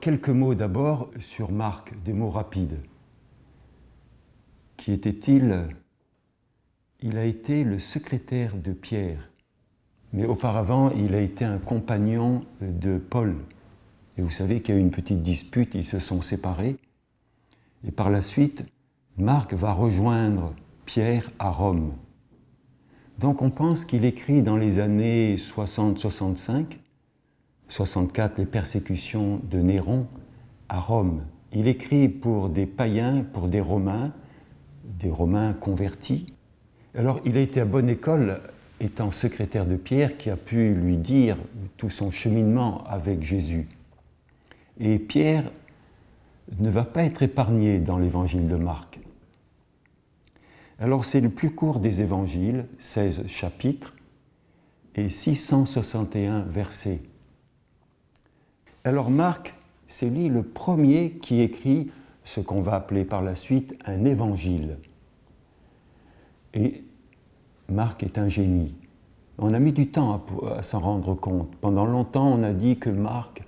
Quelques mots d'abord sur Marc, des mots rapides. Qui était-il Il a été le secrétaire de Pierre, mais auparavant il a été un compagnon de Paul. Et vous savez qu'il y a eu une petite dispute, ils se sont séparés. Et par la suite, Marc va rejoindre Pierre à Rome. Donc on pense qu'il écrit dans les années 60-65 64, les persécutions de Néron à Rome. Il écrit pour des païens, pour des Romains, des Romains convertis. Alors il a été à bonne école étant secrétaire de Pierre qui a pu lui dire tout son cheminement avec Jésus. Et Pierre ne va pas être épargné dans l'évangile de Marc. Alors c'est le plus court des évangiles, 16 chapitres et 661 versets. Alors Marc, c'est lui le premier qui écrit ce qu'on va appeler par la suite un évangile. Et Marc est un génie. On a mis du temps à, s'en rendre compte. Pendant longtemps, on a dit que Marc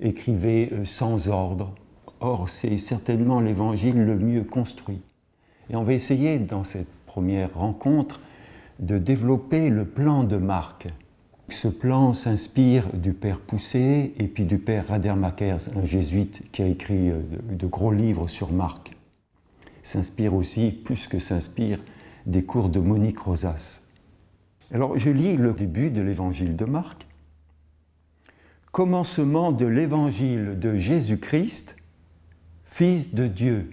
écrivait euh, sans ordre. Or, c'est certainement l'évangile le mieux construit. Et on va essayer, dans cette première rencontre, de développer le plan de Marc. Ce plan s'inspire du père Poussé et puis du père Radermakers, un jésuite qui a écrit euh, de gros livres sur Marc. S'inspire aussi, plus que s'inspire, des cours de Monique Rosas. Alors je lis le début de l'évangile de Marc. Commencement de l'évangile de Jésus-Christ, fils de Dieu.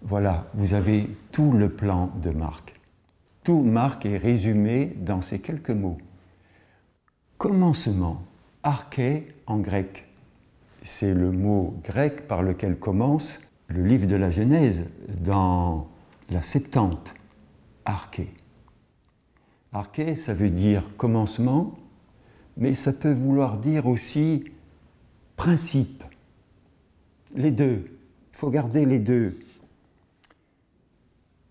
Voilà, vous avez tout le plan de Marc. Tout marque et résumé dans ces quelques mots. Commencement, arché en grec. C'est le mot grec par lequel commence le livre de la Genèse dans la Septante. Arché. Arché, ça veut dire commencement, mais ça peut vouloir dire aussi principe. Les deux. Il faut garder les deux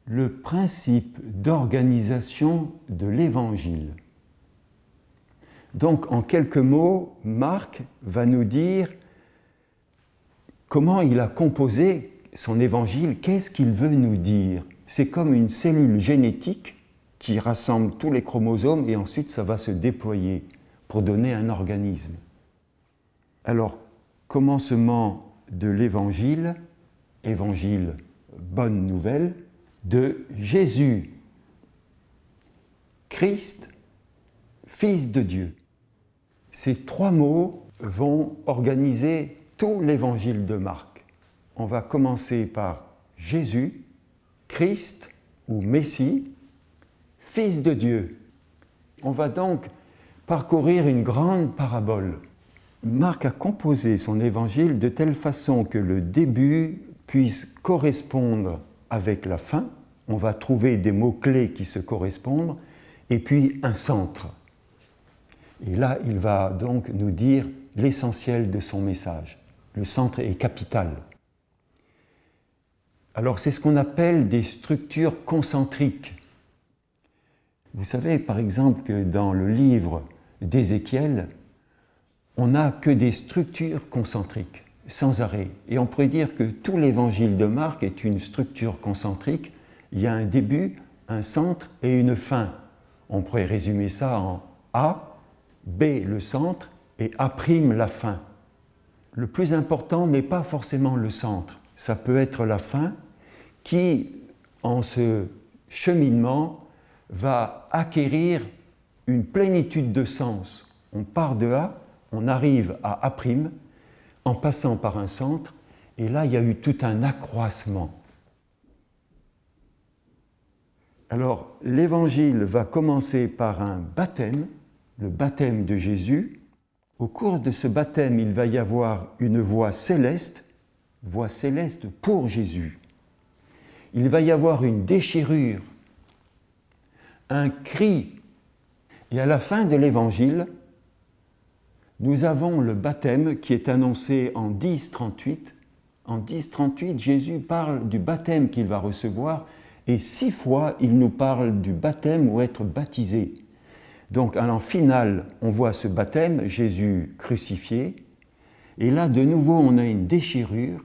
le principe d'organisation de l'Évangile. Donc, en quelques mots, Marc va nous dire comment il a composé son Évangile, qu'est-ce qu'il veut nous dire. C'est comme une cellule génétique qui rassemble tous les chromosomes et ensuite ça va se déployer pour donner un organisme. Alors, commencement de l'Évangile, Évangile, bonne nouvelle, de Jésus, Christ, Fils de Dieu. Ces trois mots vont organiser tout l'évangile de Marc. On va commencer par Jésus, Christ ou Messie, Fils de Dieu. On va donc parcourir une grande parabole. Marc a composé son évangile de telle façon que le début puisse correspondre avec la fin on va trouver des mots-clés qui se correspondent, et puis un centre. Et là, il va donc nous dire l'essentiel de son message. Le centre est capital. Alors c'est ce qu'on appelle des structures concentriques. Vous savez par exemple que dans le livre d'Ézéchiel, on n'a que des structures concentriques, sans arrêt. Et on pourrait dire que tout l'évangile de Marc est une structure concentrique il y a un début, un centre et une fin. On pourrait résumer ça en A, B le centre et A' la fin. Le plus important n'est pas forcément le centre, ça peut être la fin qui, en ce cheminement, va acquérir une plénitude de sens. On part de A, on arrive à A', en passant par un centre, et là, il y a eu tout un accroissement. Alors, l'évangile va commencer par un baptême, le baptême de Jésus. Au cours de ce baptême, il va y avoir une voix céleste, voix céleste pour Jésus. Il va y avoir une déchirure, un cri. Et à la fin de l'évangile, nous avons le baptême qui est annoncé en 1038. En 1038, Jésus parle du baptême qu'il va recevoir et six fois, il nous parle du baptême ou être baptisé. Donc, à l'an final, on voit ce baptême, Jésus crucifié. Et là, de nouveau, on a une déchirure.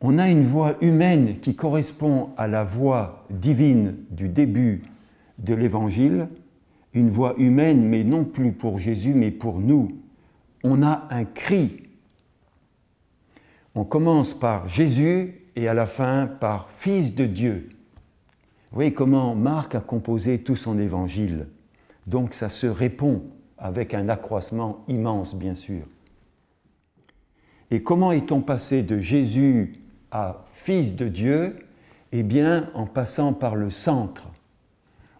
On a une voix humaine qui correspond à la voix divine du début de l'Évangile. Une voix humaine, mais non plus pour Jésus, mais pour nous. On a un cri. On commence par Jésus et à la fin par Fils de Dieu. Vous voyez comment Marc a composé tout son évangile. Donc ça se répond avec un accroissement immense, bien sûr. Et comment est-on passé de Jésus à Fils de Dieu Eh bien, en passant par le centre,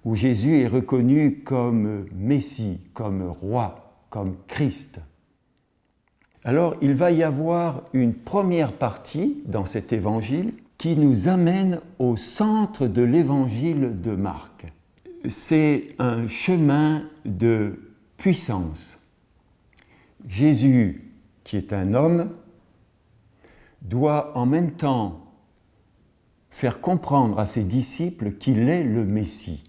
où Jésus est reconnu comme Messie, comme roi, comme Christ. Alors, il va y avoir une première partie dans cet évangile qui nous amène au centre de l'évangile de Marc. C'est un chemin de puissance. Jésus, qui est un homme, doit en même temps faire comprendre à ses disciples qu'il est le Messie.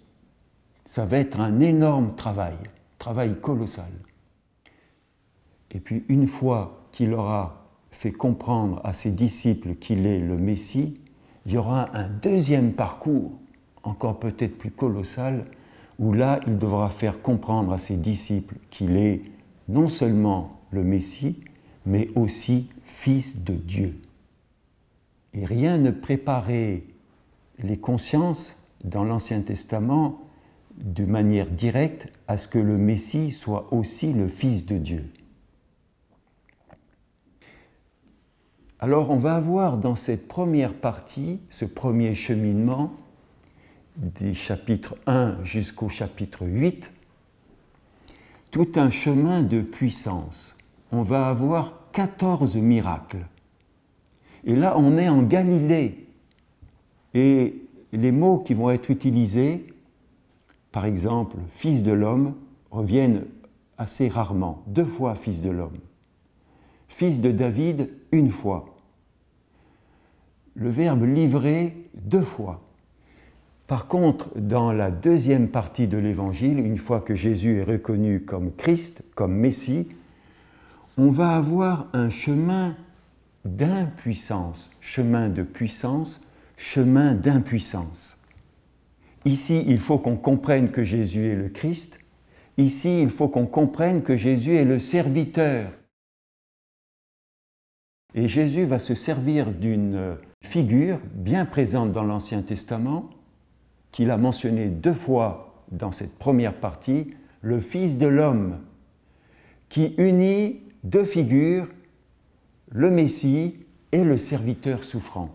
Ça va être un énorme travail, travail colossal. Et puis une fois qu'il aura fait comprendre à ses disciples qu'il est le Messie, il y aura un deuxième parcours, encore peut-être plus colossal, où là, il devra faire comprendre à ses disciples qu'il est non seulement le Messie, mais aussi Fils de Dieu. Et rien ne préparait les consciences dans l'Ancien Testament de manière directe à ce que le Messie soit aussi le Fils de Dieu. Alors on va avoir dans cette première partie, ce premier cheminement, des chapitres 1 jusqu'au chapitre 8, tout un chemin de puissance. On va avoir 14 miracles. Et là, on est en Galilée. Et les mots qui vont être utilisés, par exemple, fils de l'homme, reviennent assez rarement, deux fois fils de l'homme fils de David, une fois. Le verbe livrer, deux fois. Par contre, dans la deuxième partie de l'Évangile, une fois que Jésus est reconnu comme Christ, comme Messie, on va avoir un chemin d'impuissance, chemin de puissance, chemin d'impuissance. Ici, il faut qu'on comprenne que Jésus est le Christ. Ici, il faut qu'on comprenne que Jésus est le serviteur. Et Jésus va se servir d'une euh, figure bien présente dans l'Ancien Testament, qu'il a mentionnée deux fois dans cette première partie, le Fils de l'homme, qui unit deux figures, le Messie et le serviteur souffrant.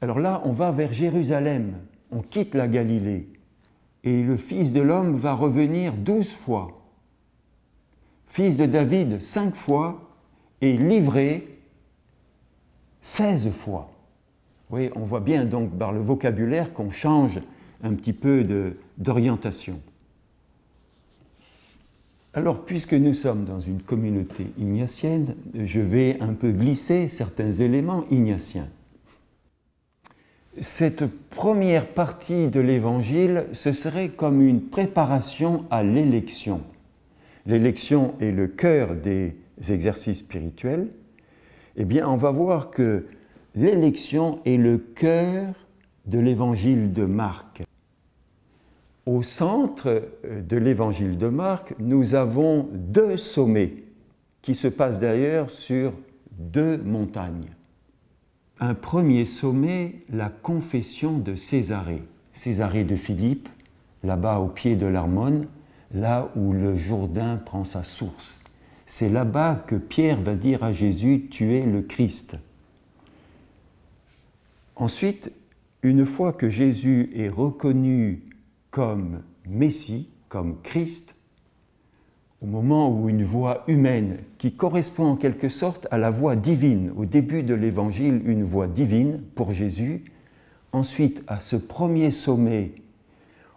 Alors là, on va vers Jérusalem, on quitte la Galilée, et le Fils de l'homme va revenir douze fois. Fils de David, cinq fois, et livré 16 fois. Oui, on voit bien donc par le vocabulaire qu'on change un petit peu d'orientation. Alors, puisque nous sommes dans une communauté ignatienne, je vais un peu glisser certains éléments ignatiens. Cette première partie de l'Évangile, ce serait comme une préparation à l'élection. L'élection est le cœur des exercices spirituels, eh bien, on va voir que l'élection est le cœur de l'évangile de Marc. Au centre euh, de l'évangile de Marc, nous avons deux sommets qui se passent d'ailleurs sur deux montagnes. Un premier sommet, la confession de Césarée, Césarée de Philippe, là-bas au pied de l'Armone, là où le Jourdain prend sa source. C'est là-bas que Pierre va dire à Jésus, tu es le Christ. Ensuite, une fois que Jésus est reconnu comme Messie, comme Christ, au moment où une voix humaine, qui correspond en quelque sorte à la voix divine, au début de l'Évangile, une voix divine pour Jésus, ensuite à ce premier sommet,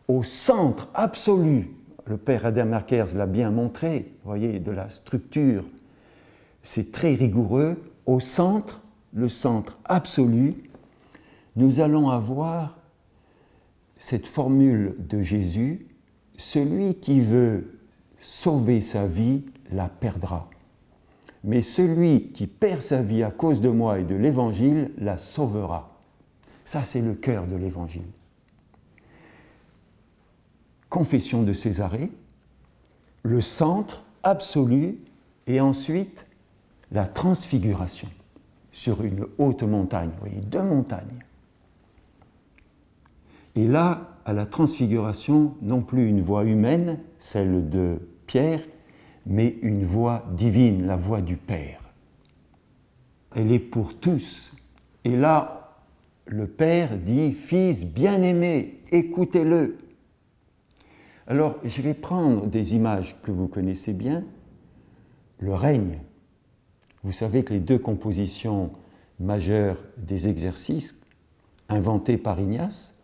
au centre absolu le père Adamarkers l'a bien montré, voyez, de la structure. C'est très rigoureux. Au centre, le centre absolu, nous allons avoir cette formule de Jésus, celui qui veut sauver sa vie la perdra. Mais celui qui perd sa vie à cause de moi et de l'Évangile la sauvera. Ça, c'est le cœur de l'Évangile. Confession de Césarée, le centre absolu, et ensuite la transfiguration sur une haute montagne, vous voyez, deux montagnes. Et là, à la transfiguration, non plus une voix humaine, celle de Pierre, mais une voix divine, la voix du Père. Elle est pour tous. Et là, le Père dit, Fils bien-aimé, écoutez-le, alors, je vais prendre des images que vous connaissez bien, le règne. Vous savez que les deux compositions majeures des exercices inventés par Ignace,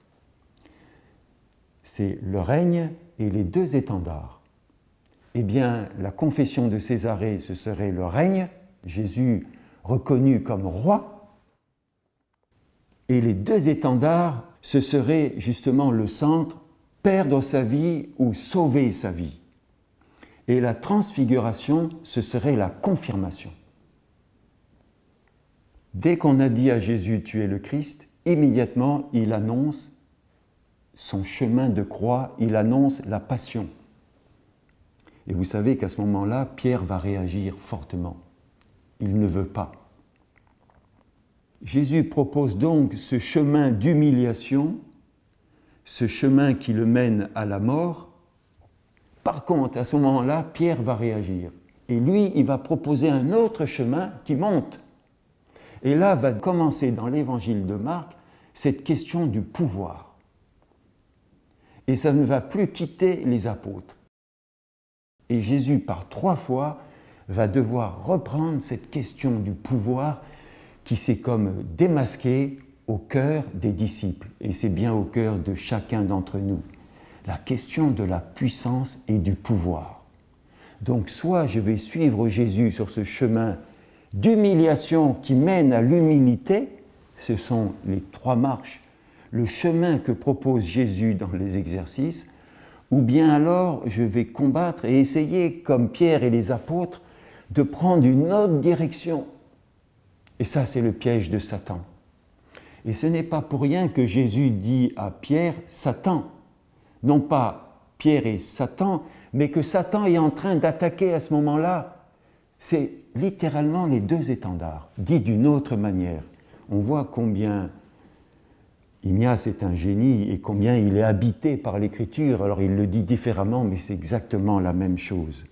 c'est le règne et les deux étendards. Eh bien, la confession de Césarée, ce serait le règne, Jésus reconnu comme roi, et les deux étendards, ce serait justement le centre perdre sa vie ou sauver sa vie. Et la transfiguration, ce serait la confirmation. Dès qu'on a dit à Jésus, tu es le Christ, immédiatement, il annonce son chemin de croix, il annonce la passion. Et vous savez qu'à ce moment-là, Pierre va réagir fortement. Il ne veut pas. Jésus propose donc ce chemin d'humiliation ce chemin qui le mène à la mort, par contre, à ce moment-là, Pierre va réagir. Et lui, il va proposer un autre chemin qui monte. Et là va commencer dans l'évangile de Marc cette question du pouvoir. Et ça ne va plus quitter les apôtres. Et Jésus, par trois fois, va devoir reprendre cette question du pouvoir qui s'est comme démasquée au cœur des disciples, et c'est bien au cœur de chacun d'entre nous, la question de la puissance et du pouvoir. Donc soit je vais suivre Jésus sur ce chemin d'humiliation qui mène à l'humilité, ce sont les trois marches, le chemin que propose Jésus dans les exercices, ou bien alors je vais combattre et essayer, comme Pierre et les apôtres, de prendre une autre direction. Et ça, c'est le piège de Satan. Et ce n'est pas pour rien que Jésus dit à Pierre, Satan, non pas Pierre et Satan, mais que Satan est en train d'attaquer à ce moment-là. C'est littéralement les deux étendards, dit d'une autre manière. On voit combien Ignace est un génie et combien il est habité par l'écriture. Alors il le dit différemment, mais c'est exactement la même chose.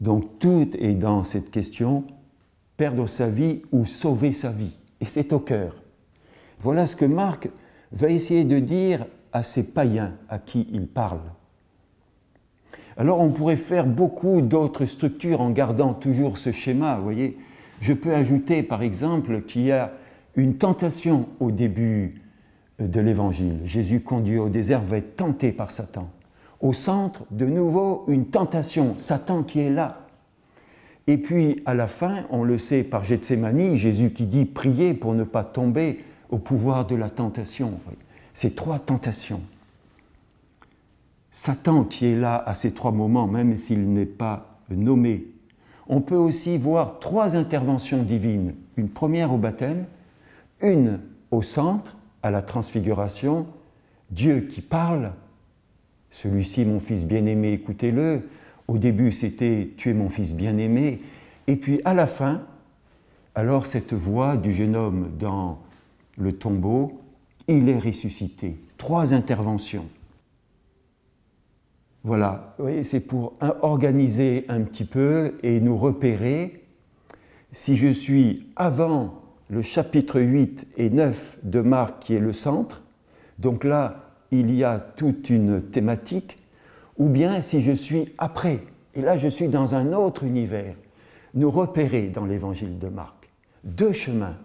Donc tout est dans cette question perdre sa vie ou sauver sa vie. Et c'est au cœur. Voilà ce que Marc va essayer de dire à ces païens à qui il parle. Alors on pourrait faire beaucoup d'autres structures en gardant toujours ce schéma, vous voyez. Je peux ajouter par exemple qu'il y a une tentation au début euh, de l'évangile. Jésus conduit au désert va être tenté par Satan. Au centre, de nouveau, une tentation, Satan qui est là, et puis à la fin, on le sait par Gethsemane, Jésus qui dit priez pour ne pas tomber au pouvoir de la tentation. Ces trois tentations. Satan qui est là à ces trois moments, même s'il n'est pas nommé. On peut aussi voir trois interventions divines. Une première au baptême, une au centre, à la transfiguration, Dieu qui parle, celui-ci mon fils bien-aimé, écoutez-le, au début, c'était Tu es mon fils bien-aimé. Et puis à la fin, alors cette voix du jeune homme dans le tombeau, il est ressuscité. Trois interventions. Voilà, c'est pour organiser un petit peu et nous repérer. Si je suis avant le chapitre 8 et 9 de Marc qui est le centre, donc là, il y a toute une thématique ou bien si je suis après, et là je suis dans un autre univers, nous repérer dans l'évangile de Marc. Deux chemins.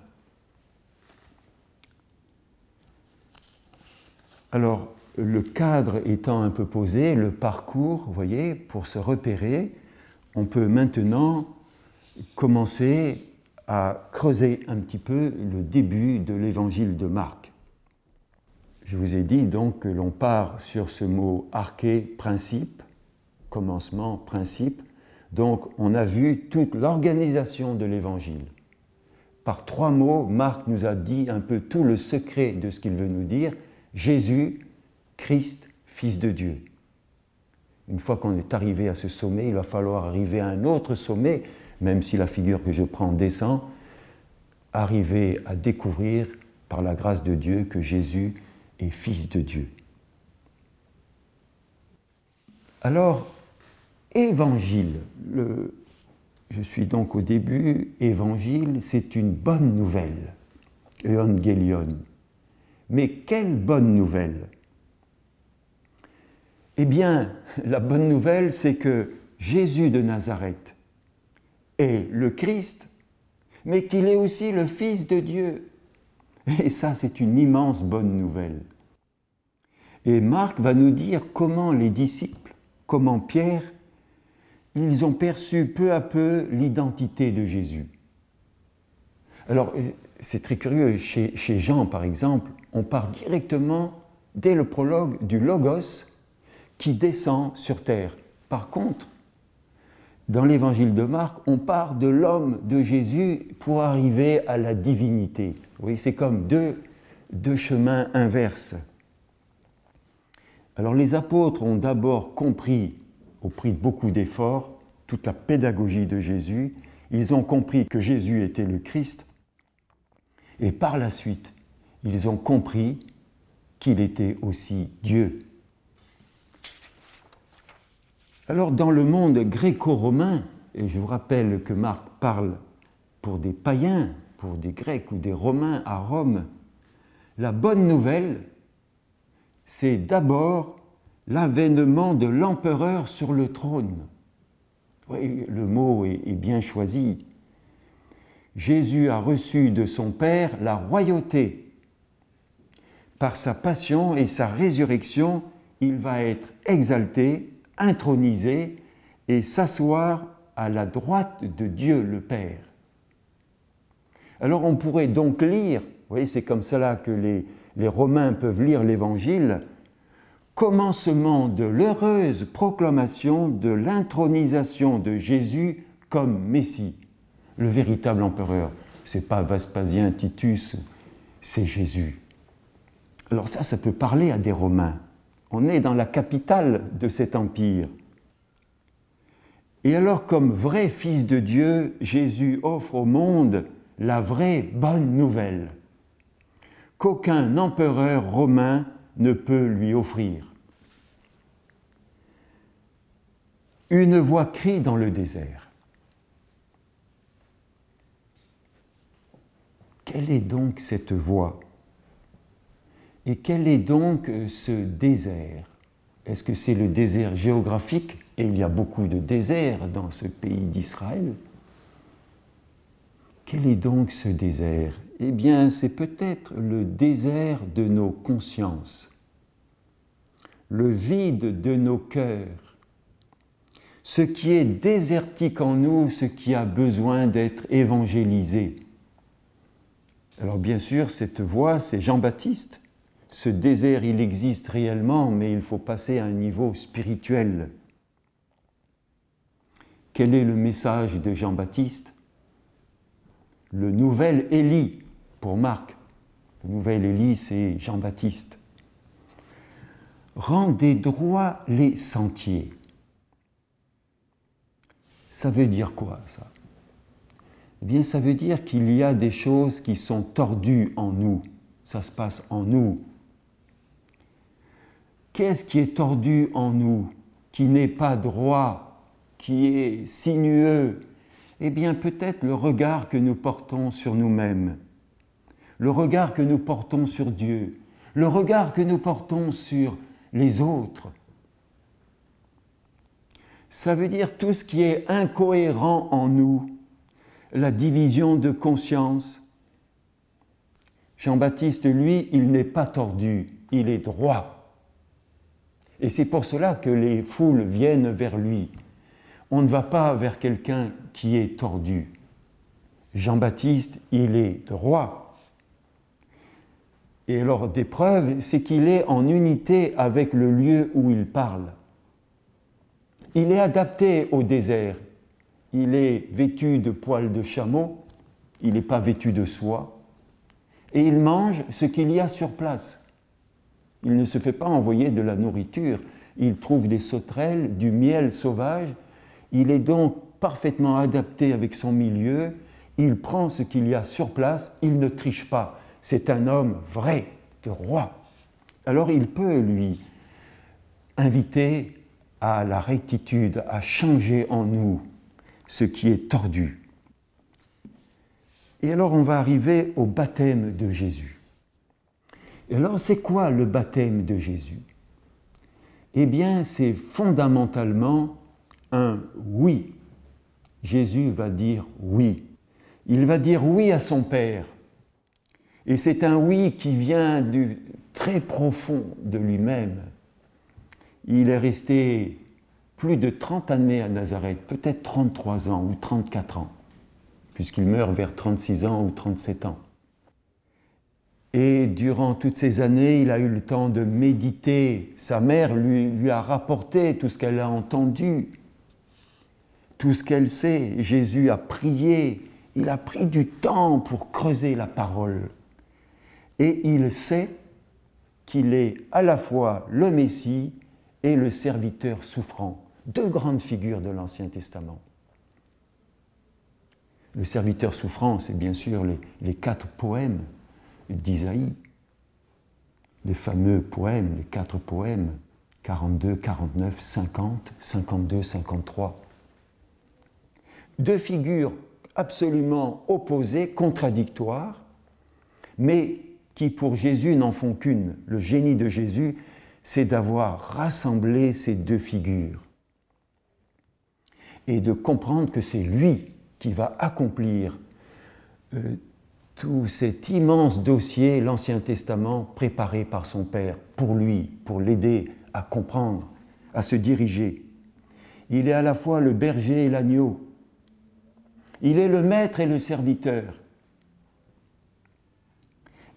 Alors, le cadre étant un peu posé, le parcours, vous voyez, pour se repérer, on peut maintenant commencer à creuser un petit peu le début de l'évangile de Marc. Je vous ai dit donc que l'on part sur ce mot arché, principe, commencement, principe. Donc on a vu toute l'organisation de l'Évangile. Par trois mots, Marc nous a dit un peu tout le secret de ce qu'il veut nous dire. Jésus, Christ, Fils de Dieu. Une fois qu'on est arrivé à ce sommet, il va falloir arriver à un autre sommet, même si la figure que je prends descend, arriver à découvrir par la grâce de Dieu que Jésus et fils de Dieu. Alors, évangile, je suis donc au début, évangile, c'est une bonne nouvelle, Evangelion. Mais quelle bonne nouvelle Eh bien, la bonne nouvelle, c'est que Jésus de Nazareth est le Christ, mais qu'il est aussi le Fils de Dieu. Et ça, c'est une immense bonne nouvelle. Et Marc va nous dire comment les disciples, comment Pierre, ils ont perçu peu à peu l'identité de Jésus. Alors, c'est très curieux, chez, chez, Jean, par exemple, on part directement, dès le prologue, du Logos qui descend sur Terre. Par contre, dans l'évangile de Marc, on part de l'homme de Jésus pour arriver à la divinité. Oui, c'est comme deux, deux chemins inverses. Alors les apôtres ont d'abord compris, au prix de beaucoup d'efforts, toute la pédagogie de Jésus. Ils ont compris que Jésus était le Christ. Et par la suite, ils ont compris qu'il était aussi Dieu. Alors dans le monde gréco-romain, et je vous rappelle que Marc parle pour des païens, pour des Grecs ou des Romains à Rome, la bonne nouvelle, c'est d'abord l'avènement de l'empereur sur le trône. Oui, le mot est, est bien choisi. Jésus a reçu de son Père la royauté. Par sa passion et sa résurrection, il va être exalté introniser et s'asseoir à la droite de Dieu le Père. Alors on pourrait donc lire, vous voyez c'est comme cela que les, les Romains peuvent lire l'Évangile, commencement de l'heureuse proclamation de l'intronisation de Jésus comme Messie, le véritable empereur. C'est pas Vespasien, Titus, c'est Jésus. Alors ça, ça peut parler à des Romains on est dans la capitale de cet empire. Et alors, comme vrai Fils de Dieu, Jésus offre au monde la vraie bonne nouvelle qu'aucun empereur romain ne peut lui offrir. Une voix crie dans le désert. Quelle est donc cette voix et quel est donc euh, ce désert Est-ce que c'est le désert géographique Et il y a beaucoup de déserts dans ce pays d'Israël. Quel est donc ce désert Eh bien, c'est peut-être le désert de nos consciences, le vide de nos cœurs, ce qui est désertique en nous, ce qui a besoin d'être évangélisé. Alors bien sûr, cette voix, c'est Jean-Baptiste ce désert, il existe réellement, mais il faut passer à un niveau spirituel. Quel est le message de Jean-Baptiste Le nouvel Élie pour Marc. Le nouvel Élie, c'est Jean-Baptiste. Rendez droit les sentiers. Ça veut dire quoi ça Eh bien, ça veut dire qu'il y a des choses qui sont tordues en nous. Ça se passe en nous, Qu'est-ce qui est tordu en nous, qui n'est pas droit, qui est sinueux Eh bien peut-être le regard que nous portons sur nous-mêmes, le regard que nous portons sur Dieu, le regard que nous portons sur les autres. Ça veut dire tout ce qui est incohérent en nous, la division de conscience. Jean-Baptiste, lui, il n'est pas tordu, il est droit. Et c'est pour cela que les foules viennent vers lui. On ne va pas vers quelqu'un qui est tordu. Jean-Baptiste, il est droit. Et alors, des preuves, c'est qu'il est en unité avec le lieu où il parle. Il est adapté au désert. Il est vêtu de poils de chameau, il n'est pas vêtu de soie, et il mange ce qu'il y a sur place. Il ne se fait pas envoyer de la nourriture. Il trouve des sauterelles, du miel sauvage. Il est donc parfaitement adapté avec son milieu. Il prend ce qu'il y a sur place. Il ne triche pas. C'est un homme vrai, de roi. Alors il peut, lui, inviter à la rectitude, à changer en nous ce qui est tordu. Et alors on va arriver au baptême de Jésus. Et alors, c'est quoi le baptême de Jésus Eh bien, c'est fondamentalement un oui. Jésus va dire oui. Il va dire oui à son Père. Et c'est un oui qui vient du très profond de lui-même. Il est resté plus de 30 années à Nazareth, peut-être 33 ans ou 34 ans, puisqu'il meurt vers 36 ans ou 37 ans. Et durant toutes ces années, il a eu le temps de méditer. Sa mère lui, a rapporté tout ce qu'elle a entendu, tout ce qu'elle sait. Jésus a prié. Il a pris du temps pour creuser la parole. Et il sait qu'il est à la fois le Messie et le serviteur souffrant. Deux grandes figures de l'Ancien Testament. Le serviteur souffrant, c'est bien sûr les quatre poèmes d'Isaïe, les fameux poèmes, les quatre poèmes, 42, 49, 50, 52, 53. Deux figures absolument opposées, contradictoires, mais qui pour Jésus n'en font qu'une. Le génie de Jésus, c'est d'avoir rassemblé ces deux figures et de comprendre que c'est lui qui va accomplir euh, tout cet immense dossier, l'Ancien Testament, préparé par son Père pour lui, pour l'aider à comprendre, à se diriger. Il est à la fois le berger et l'agneau. Il est le maître et le serviteur.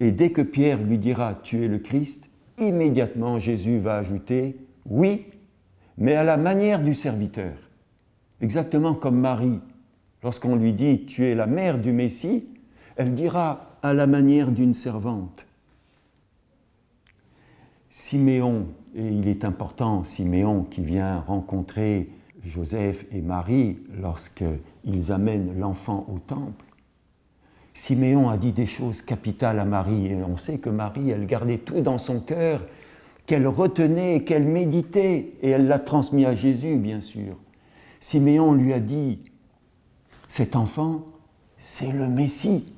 Et dès que Pierre lui dira Tu es le Christ, immédiatement Jésus va ajouter Oui, mais à la manière du serviteur. Exactement comme Marie, lorsqu'on lui dit Tu es la mère du Messie, elle dira à la manière d'une servante. Siméon, et il est important, Siméon qui vient rencontrer Joseph et Marie lorsqu'ils amènent l'enfant au temple, Siméon a dit des choses capitales à Marie, et on sait que Marie, elle gardait tout dans son cœur, qu'elle retenait, qu'elle méditait, et elle l'a transmis à Jésus, bien sûr. Siméon lui a dit, cet enfant, c'est le Messie.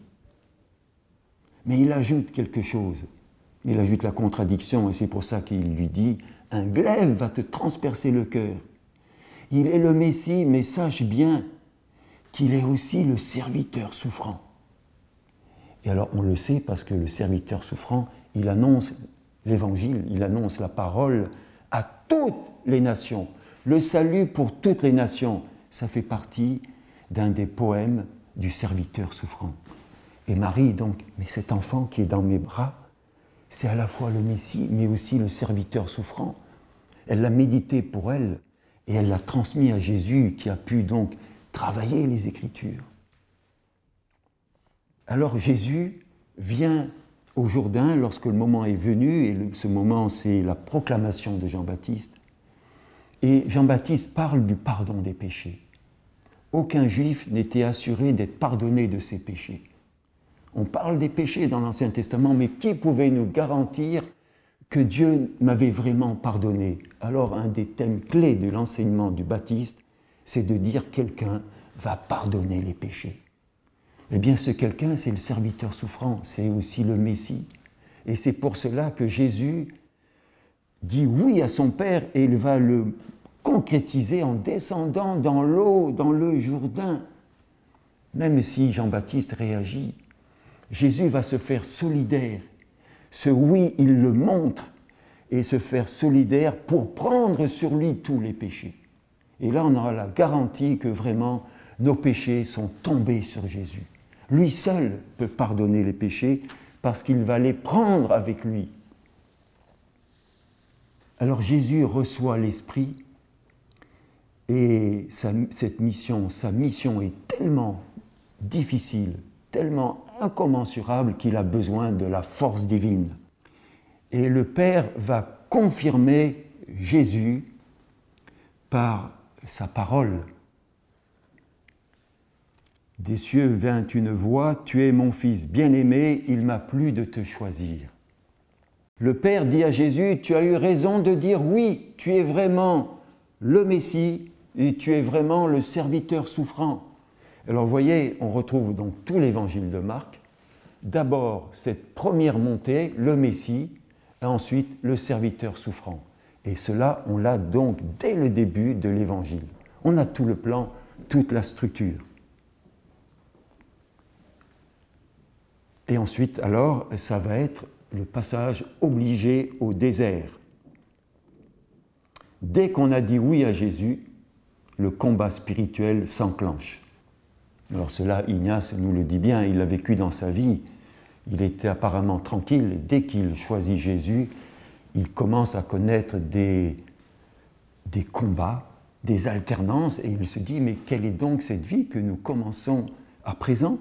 Mais il ajoute quelque chose. Il ajoute la contradiction, et c'est pour ça qu'il lui dit Un glaive va te transpercer le cœur. Il est le Messie, mais sache bien qu'il est aussi le serviteur souffrant. Et alors on le sait parce que le serviteur souffrant, il annonce l'évangile, il annonce la parole à toutes les nations. Le salut pour toutes les nations, ça fait partie d'un des poèmes du serviteur souffrant. Et Marie, donc, mais cet enfant qui est dans mes bras, c'est à la fois le Messie, mais aussi le serviteur souffrant. Elle l'a médité pour elle et elle l'a transmis à Jésus qui a pu donc travailler les Écritures. Alors Jésus vient au Jourdain lorsque le moment est venu, et ce moment c'est la proclamation de Jean-Baptiste. Et Jean-Baptiste parle du pardon des péchés. Aucun juif n'était assuré d'être pardonné de ses péchés. On parle des péchés dans l'Ancien Testament, mais qui pouvait nous garantir que Dieu m'avait vraiment pardonné Alors un des thèmes clés de l'enseignement du baptiste, c'est de dire quelqu'un va pardonner les péchés. Eh bien ce quelqu'un, c'est le serviteur souffrant, c'est aussi le Messie. Et c'est pour cela que Jésus dit oui à son Père et il va le concrétiser en descendant dans l'eau, dans le Jourdain. Même si Jean-Baptiste réagit Jésus va se faire solidaire. Ce oui, il le montre et se faire solidaire pour prendre sur lui tous les péchés. Et là, on aura la garantie que vraiment nos péchés sont tombés sur Jésus. Lui seul peut pardonner les péchés parce qu'il va les prendre avec lui. Alors Jésus reçoit l'Esprit et sa, cette mission, sa mission est tellement difficile, tellement incommensurable qu'il a besoin de la force divine. Et le Père va confirmer Jésus par sa parole. Des cieux vint une voix, tu es mon fils bien-aimé, il m'a plu de te choisir. Le Père dit à Jésus, tu as eu raison de dire oui, tu es vraiment le Messie et tu es vraiment le serviteur souffrant. Alors vous voyez, on retrouve donc tout l'évangile de Marc, d'abord cette première montée, le Messie, et ensuite le serviteur souffrant. Et cela, on l'a donc dès le début de l'évangile. On a tout le plan, toute la structure. Et ensuite, alors, ça va être le passage obligé au désert. Dès qu'on a dit oui à Jésus, le combat spirituel s'enclenche. Alors cela, Ignace nous le dit bien, il l'a vécu dans sa vie. Il était apparemment tranquille. Et dès qu'il choisit Jésus, il commence à connaître des, des combats, des alternances, et il se dit, mais quelle est donc cette vie que nous commençons à présent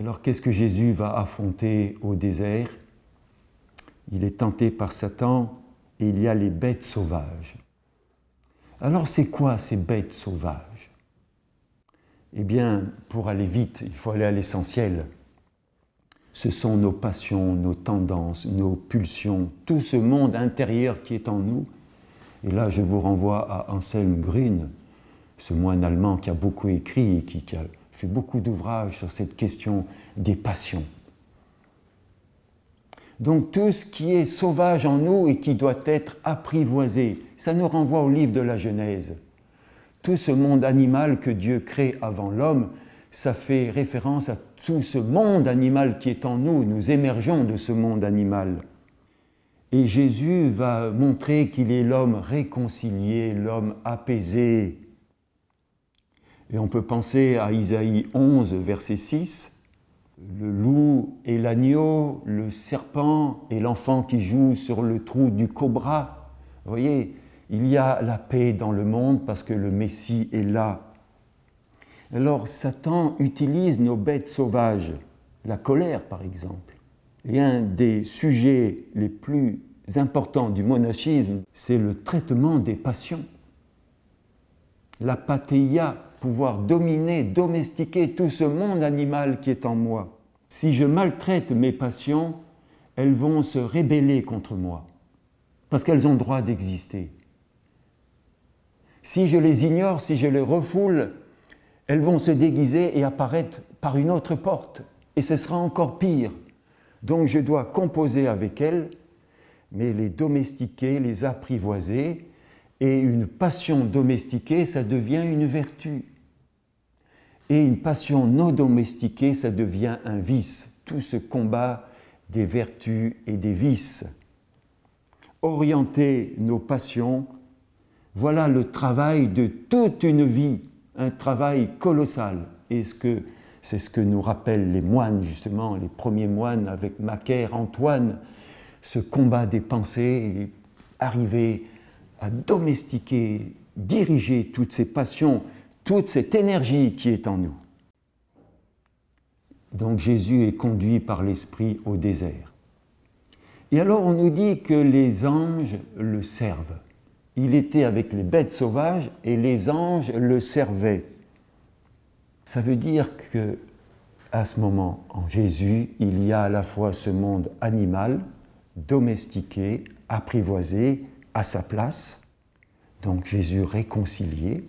Alors qu'est-ce que Jésus va affronter au désert Il est tenté par Satan, et il y a les bêtes sauvages. Alors c'est quoi ces bêtes sauvages eh bien, pour aller vite, il faut aller à l'essentiel. Ce sont nos passions, nos tendances, nos pulsions, tout ce monde intérieur qui est en nous. Et là, je vous renvoie à Anselm Grün, ce moine allemand qui a beaucoup écrit et qui, qui a fait beaucoup d'ouvrages sur cette question des passions. Donc tout ce qui est sauvage en nous et qui doit être apprivoisé, ça nous renvoie au livre de la Genèse. Tout ce monde animal que Dieu crée avant l'homme, ça fait référence à tout ce monde animal qui est en nous. Nous émergeons de ce monde animal. Et Jésus va montrer qu'il est l'homme réconcilié, l'homme apaisé. Et on peut penser à Isaïe 11, verset 6. Le loup et l'agneau, le serpent et l'enfant qui joue sur le trou du cobra. Vous voyez, il y a la paix dans le monde parce que le Messie est là. Alors Satan utilise nos bêtes sauvages, la colère par exemple. Et un des sujets les plus importants du monachisme, c'est le traitement des passions. La patéia, pouvoir dominer, domestiquer tout ce monde animal qui est en moi. Si je maltraite mes passions, elles vont se rébeller contre moi, parce qu'elles ont droit d'exister. Si je les ignore, si je les refoule, elles vont se déguiser et apparaître par une autre porte. Et ce sera encore pire. Donc je dois composer avec elles, mais les domestiquer, les apprivoiser. Et une passion domestiquée, ça devient une vertu. Et une passion non domestiquée, ça devient un vice. Tout ce combat des vertus et des vices. Orienter nos passions voilà le travail de toute une vie, un travail colossal. Et ce que c'est ce que nous rappellent les moines, justement, les premiers moines avec Macaire, Antoine, ce combat des pensées, arriver à domestiquer, diriger toutes ces passions, toute cette énergie qui est en nous. Donc Jésus est conduit par l'Esprit au désert. Et alors on nous dit que les anges le servent il était avec les bêtes sauvages et les anges le servaient. Ça veut dire que à ce moment, en Jésus, il y a à la fois ce monde animal, domestiqué, apprivoisé, à sa place, donc Jésus réconcilié,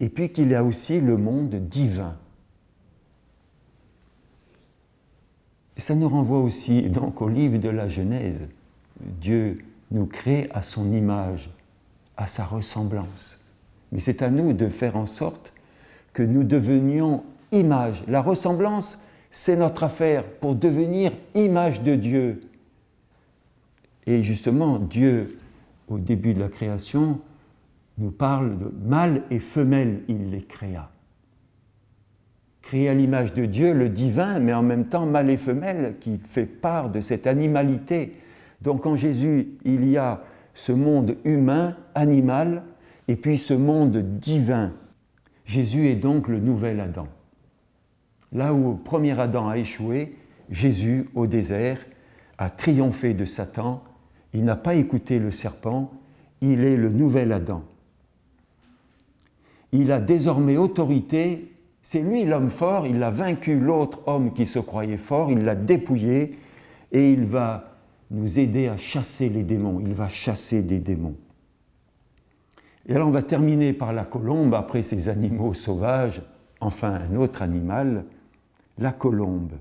et puis qu'il y a aussi le monde divin. Ça nous renvoie aussi donc au livre de la Genèse. Dieu nous crée à son image à sa ressemblance. Mais c'est à nous de faire en sorte que nous devenions image. La ressemblance, c'est notre affaire pour devenir image de Dieu. Et justement, Dieu, au début de la création, nous parle de mâle et femelle, il les créa. Créé à l'image de Dieu, le divin, mais en même temps mâle et femelle, qui fait part de cette animalité. Donc en Jésus, il y a ce monde humain, animal, et puis ce monde divin. Jésus est donc le nouvel Adam. Là où le premier Adam a échoué, Jésus, au désert, a triomphé de Satan, il n'a pas écouté le serpent, il est le nouvel Adam. Il a désormais autorité, c'est lui l'homme fort, il a vaincu l'autre homme qui se croyait fort, il l'a dépouillé et il va nous aider à chasser les démons. Il va chasser des démons. Et alors on va terminer par la colombe, après ces animaux sauvages, enfin un autre animal, la colombe.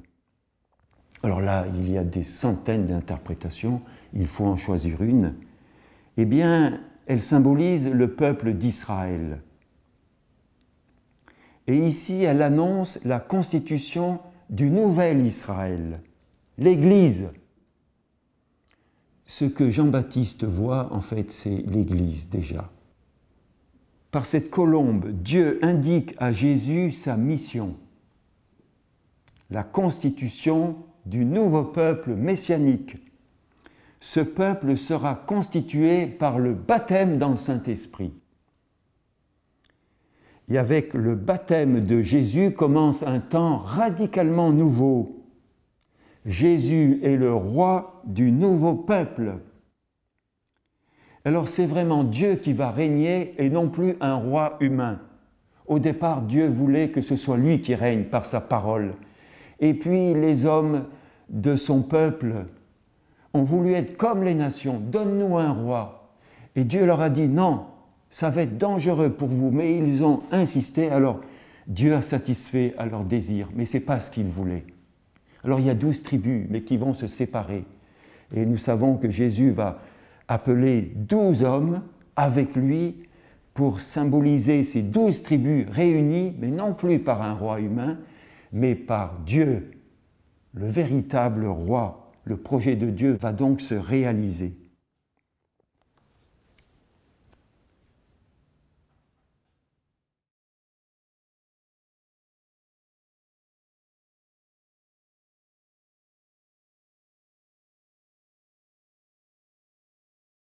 Alors là, il y a des centaines d'interprétations, il faut en choisir une. Eh bien, elle symbolise le peuple d'Israël. Et ici, elle annonce la constitution du nouvel Israël, l'Église, ce que Jean-Baptiste voit, en fait, c'est l'Église déjà. Par cette colombe, Dieu indique à Jésus sa mission, la constitution du nouveau peuple messianique. Ce peuple sera constitué par le baptême dans le Saint-Esprit. Et avec le baptême de Jésus commence un temps radicalement nouveau Jésus est le roi du nouveau peuple. Alors c'est vraiment Dieu qui va régner et non plus un roi humain. Au départ, Dieu voulait que ce soit lui qui règne par sa parole. Et puis les hommes de son peuple ont voulu être comme les nations, donne-nous un roi. Et Dieu leur a dit, non, ça va être dangereux pour vous, mais ils ont insisté, alors Dieu a satisfait à leur désir, mais ce n'est pas ce qu'ils voulaient. Alors il y a douze tribus, mais qui vont se séparer. Et nous savons que Jésus va appeler douze hommes avec lui pour symboliser ces douze tribus réunies, mais non plus par un roi humain, mais par Dieu, le véritable roi. Le projet de Dieu va donc se réaliser.